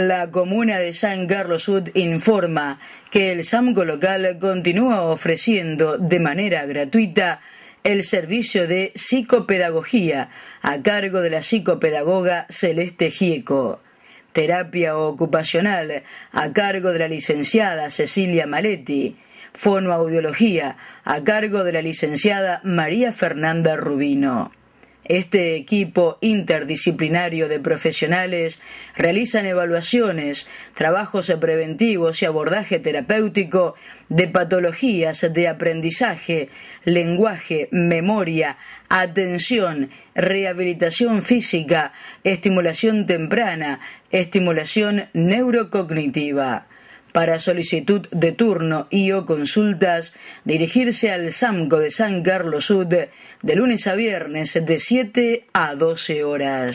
La comuna de San Carlos Sud informa que el SAMCO local continúa ofreciendo de manera gratuita el servicio de psicopedagogía a cargo de la psicopedagoga Celeste Gieco, terapia ocupacional a cargo de la licenciada Cecilia Maletti, fonoaudiología a cargo de la licenciada María Fernanda Rubino. Este equipo interdisciplinario de profesionales realizan evaluaciones, trabajos preventivos y abordaje terapéutico de patologías de aprendizaje, lenguaje, memoria, atención, rehabilitación física, estimulación temprana, estimulación neurocognitiva para solicitud de turno y o consultas, dirigirse al SAMCO de San Carlos Sud de lunes a viernes de 7 a 12 horas.